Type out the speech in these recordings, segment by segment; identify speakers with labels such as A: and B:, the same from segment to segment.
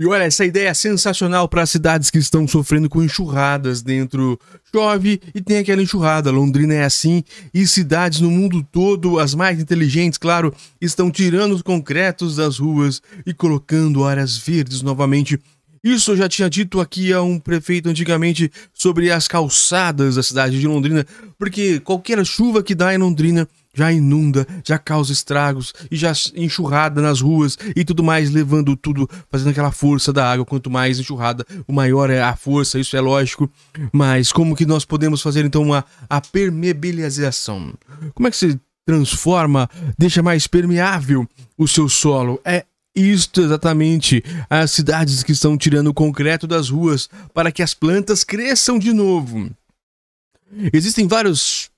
A: E olha, essa ideia é sensacional para cidades que estão sofrendo com enxurradas dentro. Chove e tem aquela enxurrada. Londrina é assim. E cidades no mundo todo, as mais inteligentes, claro, estão tirando os concretos das ruas e colocando áreas verdes novamente. Isso eu já tinha dito aqui a um prefeito antigamente sobre as calçadas da cidade de Londrina, porque qualquer chuva que dá em Londrina já inunda, já causa estragos e já enxurrada nas ruas e tudo mais, levando tudo, fazendo aquela força da água. Quanto mais enxurrada, o maior é a força, isso é lógico. Mas como que nós podemos fazer então uma, a permeabilização? Como é que se transforma, deixa mais permeável o seu solo? É isto exatamente, as cidades que estão tirando o concreto das ruas para que as plantas cresçam de novo. Existem vários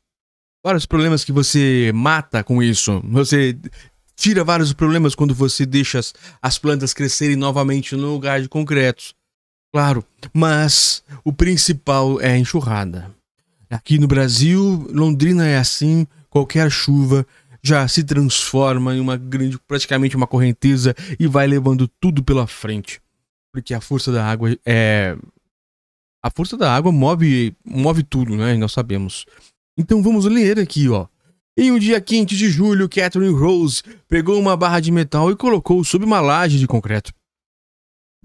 A: vários problemas que você mata com isso. Você tira vários problemas quando você deixa as, as plantas crescerem novamente no lugar de concreto. Claro, mas o principal é a enxurrada. Aqui no Brasil, Londrina é assim, qualquer chuva já se transforma em uma grande, praticamente uma correnteza e vai levando tudo pela frente. Porque a força da água é a força da água move move tudo, né? Nós sabemos. Então vamos ler aqui, ó. Em um dia quente de julho, Catherine Rose pegou uma barra de metal e colocou sob uma laje de concreto.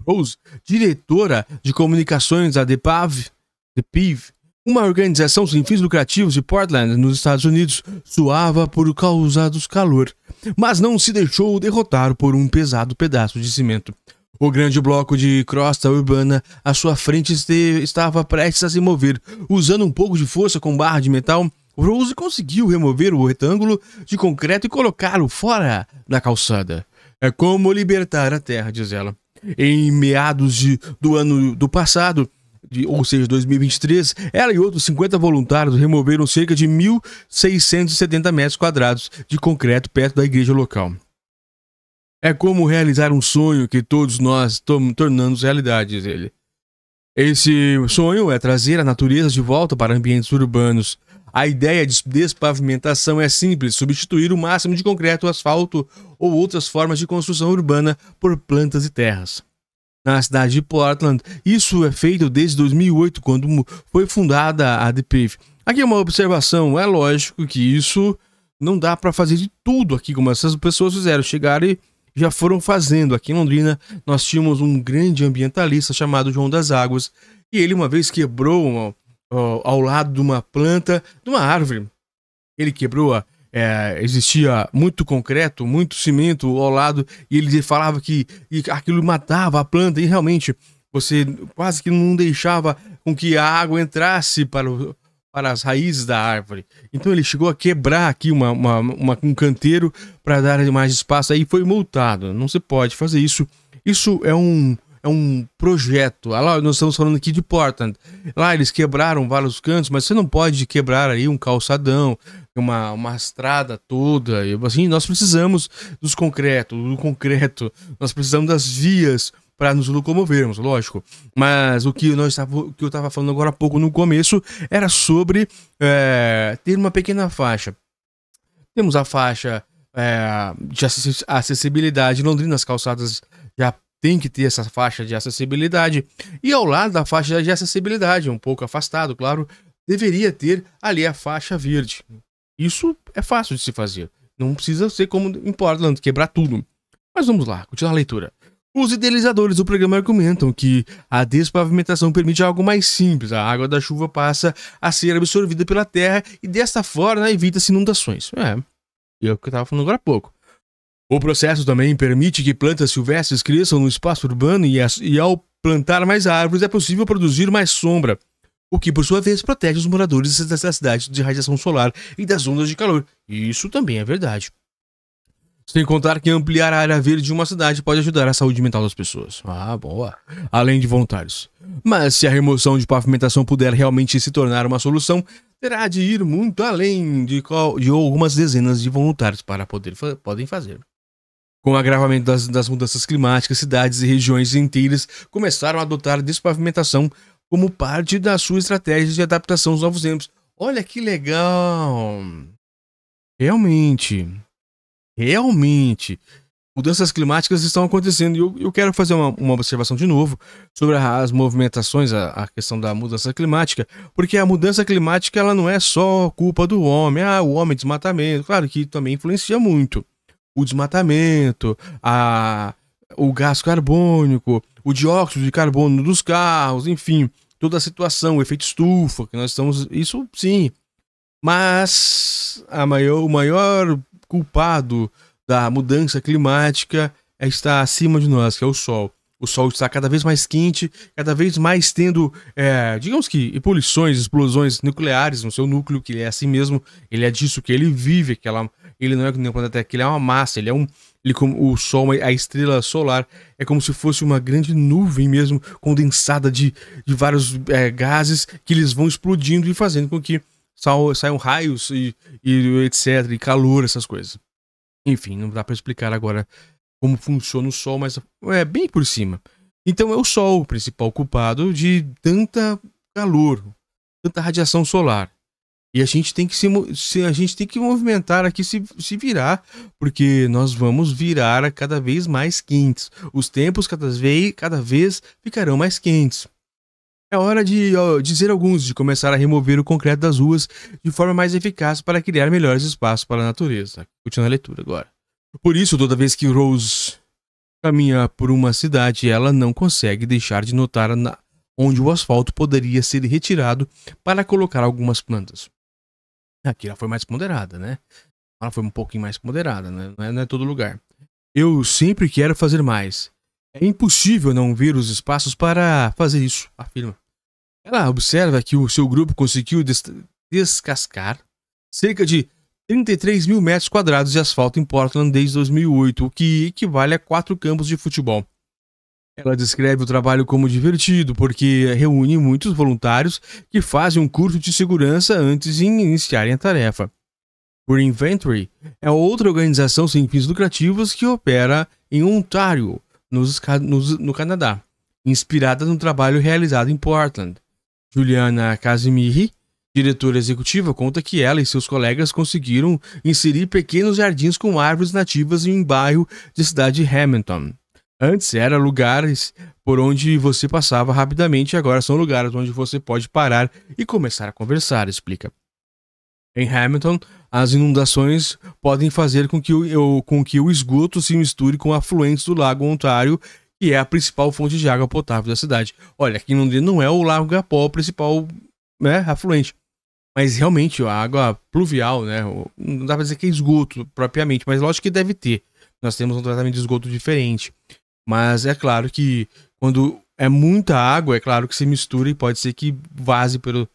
A: Rose, diretora de comunicações da DEPAV, DEPIV, uma organização sem fins lucrativos de Portland, nos Estados Unidos, suava por causa do calor, mas não se deixou derrotar por um pesado pedaço de cimento. O grande bloco de crosta urbana à sua frente estava prestes a se mover. Usando um pouco de força com barra de metal, Rose conseguiu remover o retângulo de concreto e colocá-lo fora da calçada. É como libertar a terra, diz ela. Em meados de, do ano do passado, de, ou seja, 2023, ela e outros 50 voluntários removeram cerca de 1.670 metros quadrados de concreto perto da igreja local. É como realizar um sonho que todos nós tornamos realidade, diz ele. Esse sonho é trazer a natureza de volta para ambientes urbanos. A ideia de despavimentação é simples: substituir o máximo de concreto, asfalto ou outras formas de construção urbana por plantas e terras. Na cidade de Portland, isso é feito desde 2008, quando foi fundada a DPIF. Aqui é uma observação: é lógico que isso não dá para fazer de tudo aqui, como essas pessoas fizeram, chegar e já foram fazendo. Aqui em Londrina, nós tínhamos um grande ambientalista chamado João das Águas, e ele uma vez quebrou uma, ó, ao lado de uma planta, de uma árvore. Ele quebrou é, existia muito concreto, muito cimento ao lado, e ele falava que aquilo matava a planta, e realmente você quase que não deixava com que a água entrasse para o, para as raízes da árvore. Então ele chegou a quebrar aqui uma, uma, uma um canteiro para dar mais espaço, aí foi multado. Não se pode fazer isso. Isso é um, é um projeto. Lá nós estamos falando aqui de Portland. Lá eles quebraram vários cantos, mas você não pode quebrar aí um calçadão, uma, uma estrada toda. Assim, nós precisamos dos concretos, do concreto. Nós precisamos das vias para nos locomovermos, lógico. Mas o que, nós, o que eu estava falando agora há pouco no começo era sobre é, ter uma pequena faixa. Temos a faixa é, de acessibilidade em Londrina, as calçadas já tem que ter essa faixa de acessibilidade. E ao lado da faixa de acessibilidade, um pouco afastado, claro, deveria ter ali a faixa verde. Isso é fácil de se fazer. Não precisa ser como em Portland, quebrar tudo. Mas vamos lá, continuar a leitura. Os idealizadores do programa argumentam que a despavimentação permite algo mais simples. A água da chuva passa a ser absorvida pela terra e desta forma evita-se inundações. É, é o que eu estava falando agora há pouco. O processo também permite que plantas silvestres cresçam no espaço urbano e, e ao plantar mais árvores é possível produzir mais sombra, o que por sua vez protege os moradores das cidades de radiação solar e das ondas de calor. Isso também é verdade. Sem contar que ampliar a área verde de uma cidade pode ajudar a saúde mental das pessoas. Ah, boa. Além de voluntários. Mas se a remoção de pavimentação puder realmente se tornar uma solução, terá de ir muito além de, de algumas dezenas de voluntários para poder fa podem fazer. Com o agravamento das, das mudanças climáticas, cidades e regiões inteiras começaram a adotar despavimentação como parte da sua estratégia de adaptação aos novos tempos. Olha que legal! Realmente realmente mudanças climáticas estão acontecendo. E eu, eu quero fazer uma, uma, observação de novo sobre as movimentações, a, a, questão da mudança climática, porque a mudança climática ela não é só culpa do homem, ah, o homem desmatamento, claro que também influencia muito. O desmatamento, a, o gás carbônico, o dióxido de carbono dos carros, enfim, toda a situação, o efeito estufa que nós estamos, isso sim. Mas a maior, o maior culpado da mudança climática é está acima de nós, que é o Sol. O Sol está cada vez mais quente, cada vez mais tendo, é, digamos que, poluições, explosões nucleares no seu núcleo, que é assim mesmo, ele é disso que ele vive, aquela, ele não é um planeta que ele é uma massa, ele é um, ele como o Sol, a estrela solar, é como se fosse uma grande nuvem mesmo, condensada de, de vários é, gases que eles vão explodindo e fazendo com que saiam raios e, e etc, e calor, essas coisas. Enfim, não dá para explicar agora como funciona o Sol, mas é bem por cima. Então é o Sol o principal culpado de tanta calor, tanta radiação solar. E a gente tem que se, se a gente tem que movimentar aqui se, se virar, porque nós vamos virar cada vez mais quentes. Os tempos cada vez, cada vez ficarão mais quentes. É hora de ó, dizer alguns de começar a remover o concreto das ruas de forma mais eficaz para criar melhores espaços para a natureza. Continuando a leitura agora. Por isso, toda vez que Rose caminha por uma cidade, ela não consegue deixar de notar onde o asfalto poderia ser retirado para colocar algumas plantas. Aqui ela foi mais ponderada, né? Ela foi um pouquinho mais ponderada, né? Não é, não é todo lugar. Eu sempre quero fazer mais. É impossível não ver os espaços para fazer isso, afirma. Ela observa que o seu grupo conseguiu des descascar cerca de 33 mil metros quadrados de asfalto em Portland desde 2008, o que equivale a quatro campos de futebol. Ela descreve o trabalho como divertido, porque reúne muitos voluntários que fazem um curso de segurança antes de iniciarem a tarefa. O Inventory é outra organização sem fins lucrativos que opera em Ontário nos, nos, no Canadá, inspirada no trabalho realizado em Portland. Juliana Casimirri, diretora executiva, conta que ela e seus colegas conseguiram inserir pequenos jardins com árvores nativas em um bairro de cidade de Hamilton. Antes eram lugares por onde você passava rapidamente, agora são lugares onde você pode parar e começar a conversar, explica. Em Hamilton, as inundações podem fazer com que o, com que o esgoto se misture com afluentes do Lago Ontário, que é a principal fonte de água potável da cidade. Olha, aqui não, não é o Lago Gapó o principal né, afluente. Mas realmente a água pluvial, né? Não dá pra dizer que é esgoto propriamente, mas lógico que deve ter. Nós temos um tratamento de esgoto diferente. Mas é claro que quando é muita água, é claro que se mistura e pode ser que vaze pelo,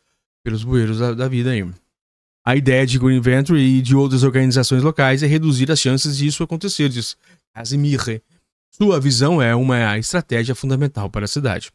A: pelos bueiros da, da vida aí. A ideia de Green Inventory e de outras organizações locais é reduzir as chances de isso acontecer, diz Casimir. Sua visão é uma estratégia fundamental para a cidade.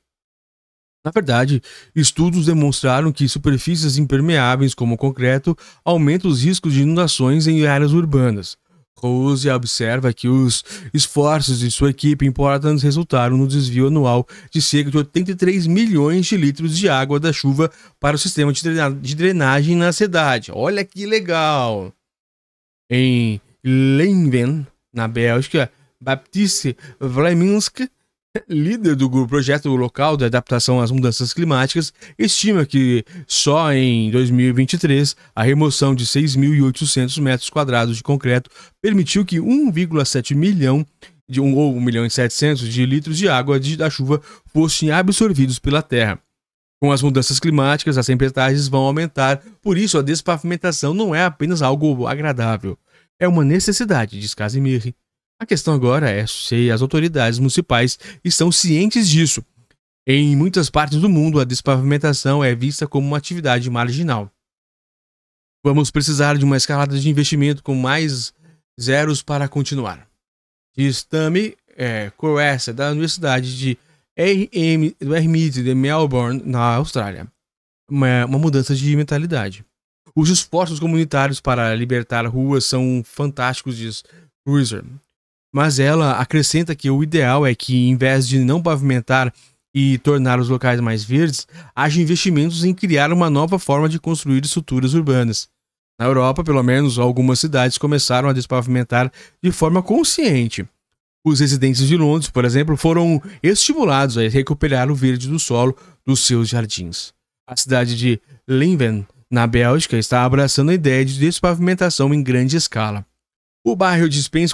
A: Na verdade, estudos demonstraram que superfícies impermeáveis como o concreto aumentam os riscos de inundações em áreas urbanas. Rose observa que os esforços de sua equipe importantes resultaram no desvio anual de cerca de 83 milhões de litros de água da chuva para o sistema de drenagem na cidade. Olha que legal! Em Leinven, na Bélgica, Baptiste Vleminsk, líder do grupo projeto local de adaptação às mudanças climáticas, estima que só em 2023 a remoção de 6.800 metros quadrados de concreto permitiu que 1,7 milhão de um, ou 1 milhão e 700 de litros de água de, da chuva fossem absorvidos pela terra. Com as mudanças climáticas, as tempestades vão aumentar, por isso a despavimentação não é apenas algo agradável. É uma necessidade, diz Casimir. A questão agora é se as autoridades municipais estão cientes disso. Em muitas partes do mundo, a despavimentação é vista como uma atividade marginal. Vamos precisar de uma escalada de investimento com mais zeros para continuar. Diz Tami é, da Universidade de RM, do RMIT de Melbourne, na Austrália. Uma, uma mudança de mentalidade. Os esforços comunitários para libertar ruas são fantásticos, diz Cruiser mas ela acrescenta que o ideal é que, em vez de não pavimentar e tornar os locais mais verdes, haja investimentos em criar uma nova forma de construir estruturas urbanas. Na Europa, pelo menos, algumas cidades começaram a despavimentar de forma consciente. Os residentes de Londres, por exemplo, foram estimulados a recuperar o verde do solo dos seus jardins. A cidade de Linven, na Bélgica, está abraçando a ideia de despavimentação em grande escala. O bairro de Spence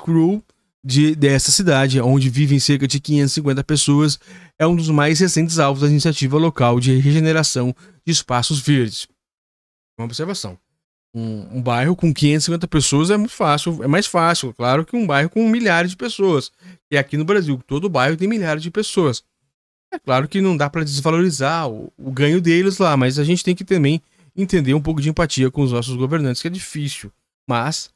A: de, dessa cidade, onde vivem cerca de 550 pessoas, é um dos mais recentes alvos da iniciativa local de regeneração de espaços verdes. Uma observação. Um, um, bairro com 550 pessoas é muito fácil, é mais fácil, claro, que um bairro com milhares de pessoas. E aqui no Brasil, todo bairro tem milhares de pessoas. É claro que não dá para desvalorizar o, o ganho deles lá, mas a gente tem que também entender um pouco de empatia com os nossos governantes, que é difícil. Mas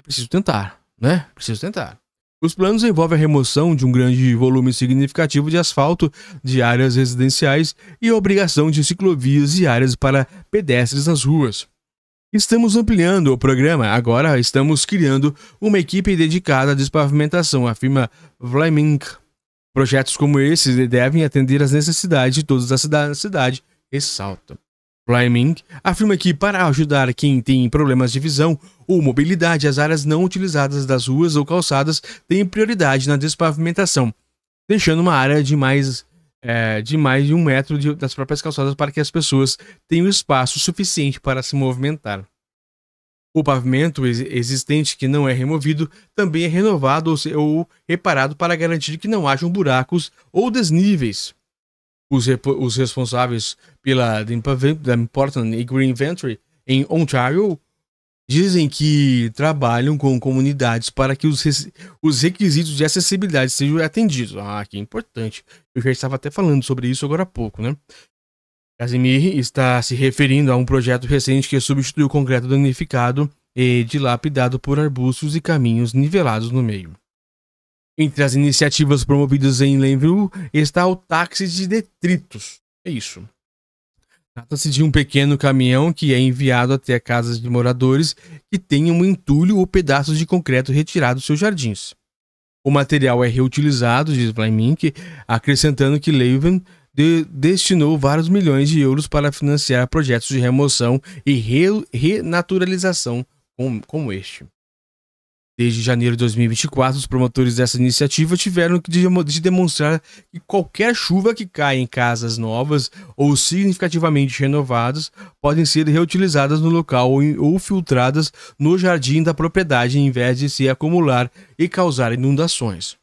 A: é preciso tentar, né? Preciso tentar. Os planos envolvem a remoção de um grande volume significativo de asfalto de áreas residenciais e a obrigação de ciclovias e áreas para pedestres nas ruas. Estamos ampliando o programa, agora estamos criando uma equipe dedicada à despavimentação, afirma Vlaminck. Projetos como esse devem atender às necessidades de todos da cidade, ressalta. Fleming afirma que, para ajudar quem tem problemas de visão ou mobilidade, as áreas não utilizadas das ruas ou calçadas têm prioridade na despavimentação, deixando uma área de mais, é, de, mais de um metro de, das próprias calçadas para que as pessoas tenham espaço suficiente para se movimentar. O pavimento existente que não é removido também é renovado ou, ou reparado para garantir que não hajam buracos ou desníveis os, os responsáveis pela The Important e Green Inventory em Ontario dizem que trabalham com comunidades para que os, os requisitos de acessibilidade sejam atendidos. Ah, que importante. Eu já estava até falando sobre isso agora há pouco, né? Casimir está se referindo a um projeto recente que substituiu o concreto danificado e dilapidado por arbustos e caminhos nivelados no meio. Entre as iniciativas promovidas em Lenville está o táxi de detritos. É isso. Trata-se de um pequeno caminhão que é enviado até casas de moradores que tenham um entulho ou pedaços de concreto retirado dos seus jardins. O material é reutilizado, diz Vlaimink, acrescentando que Leuven de destinou vários milhões de euros para financiar projetos de remoção e re renaturalização como, como este. Desde janeiro de 2024, os promotores dessa iniciativa tiveram que de demonstrar que qualquer chuva que caia em casas novas ou significativamente renovadas podem ser reutilizadas no local ou, ou filtradas no jardim da propriedade em vez de se acumular e causar inundações.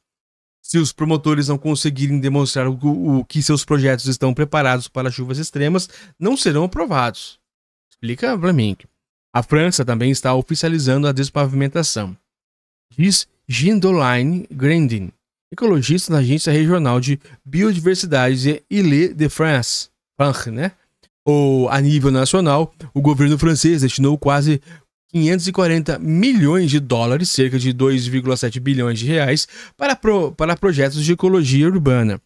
A: Se os promotores não conseguirem demonstrar o, o que seus projetos estão preparados para chuvas extremas, não serão aprovados. Explica para mim. A França também está oficializando a despavimentação diz Gindoline Grandin, ecologista da Agência Regional de Biodiversidade Ile-de-France, né? Ou, a nível nacional, o governo francês destinou quase 540 milhões de dólares, cerca de 2,7 bilhões de reais, para, pro, para projetos de ecologia urbana.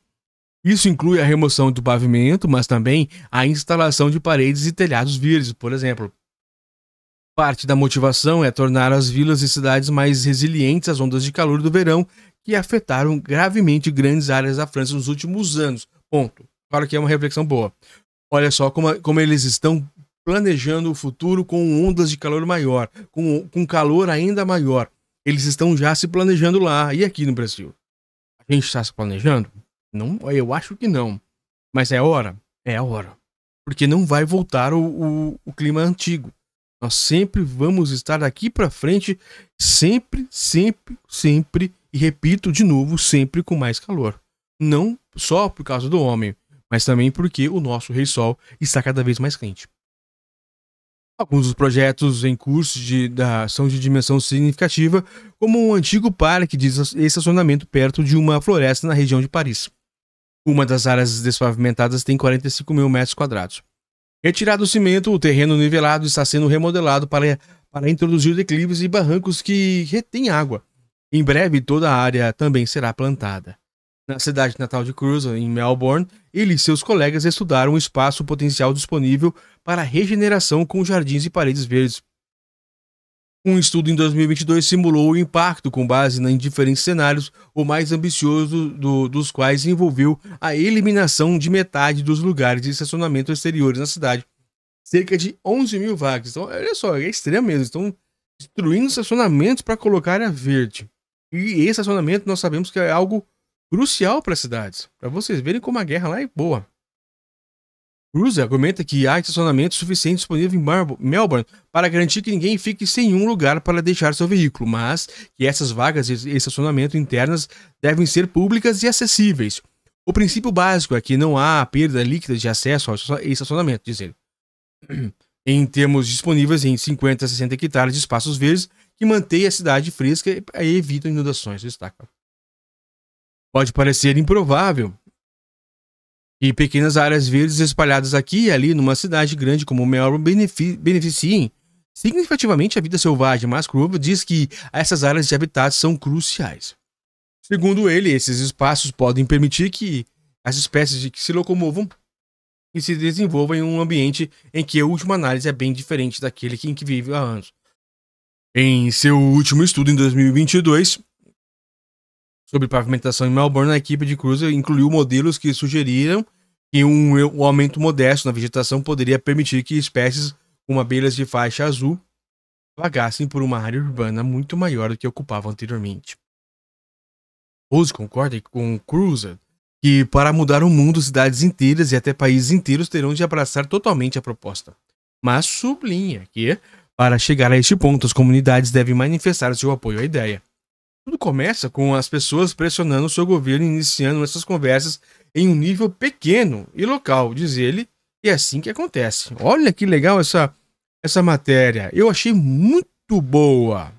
A: Isso inclui a remoção do pavimento, mas também a instalação de paredes e telhados verdes, por exemplo, Parte da motivação é tornar as vilas e cidades mais resilientes às ondas de calor do verão que afetaram gravemente grandes áreas da França nos últimos anos. Ponto. Claro que é uma reflexão boa. Olha só como, como eles estão planejando o futuro com ondas de calor maior, com, com calor ainda maior. Eles estão já se planejando lá e aqui no Brasil. A gente está se planejando? Não, eu acho que não. Mas é hora? É a hora. Porque não vai voltar o, o, o clima antigo. Nós sempre vamos estar aqui para frente, sempre, sempre, sempre, e repito de novo, sempre com mais calor. Não só por causa do homem, mas também porque o nosso Rei Sol está cada vez mais quente. Alguns dos projetos em curso de, da, são de dimensão significativa, como um antigo parque de estacionamento perto de uma floresta na região de Paris. Uma das áreas desfavorecidas tem 45 mil metros quadrados. Retirado o cimento, o terreno nivelado está sendo remodelado para, para introduzir declives e barrancos que retêm água. Em breve, toda a área também será plantada. Na cidade natal de Cruz, em Melbourne, ele e seus colegas estudaram o espaço potencial disponível para regeneração com jardins e paredes verdes um estudo em 2022 simulou o impacto com base em diferentes cenários, o mais ambicioso do, dos quais envolveu a eliminação de metade dos lugares de estacionamento exteriores na cidade, cerca de 11 mil vagas. Então, olha só, é extremo mesmo. Estão destruindo estacionamentos para colocar a verde. E esse estacionamento nós sabemos que é algo crucial para as cidades, para vocês verem como a guerra lá é boa. Cruz argumenta que há estacionamento suficiente disponível em Melbourne para garantir que ninguém fique sem um lugar para deixar seu veículo, mas que essas vagas de estacionamento internas devem ser públicas e acessíveis. O princípio básico é que não há perda líquida de acesso ao estacionamento, diz ele. em termos disponíveis em 50 a 60 hectares de espaços verdes que mantêm a cidade fresca e evitam inundações, destaca. Pode parecer improvável e pequenas áreas verdes espalhadas aqui e ali numa cidade grande como Melbourne beneficiem significativamente a vida selvagem, mas Grover diz que essas áreas de habitat são cruciais. Segundo ele, esses espaços podem permitir que as espécies se locomovam e se desenvolvam em um ambiente em que a última análise é bem diferente daquele em que vive há anos. Em seu último estudo em 2022, sobre pavimentação em Melbourne, a equipe de Cruiser incluiu modelos que sugeriram que um, um aumento modesto na vegetação poderia permitir que espécies como abelhas de faixa azul vagassem por uma área urbana muito maior do que ocupava anteriormente. Rose concorda com Cruiser que, para mudar o mundo, cidades inteiras e até países inteiros terão de abraçar totalmente a proposta. Mas sublinha que, para chegar a este ponto, as comunidades devem manifestar seu apoio à ideia. Tudo começa com as pessoas pressionando o seu governo iniciando essas conversas em um nível pequeno e local, diz ele, e é assim que acontece. Olha que legal essa, essa matéria. Eu achei muito boa.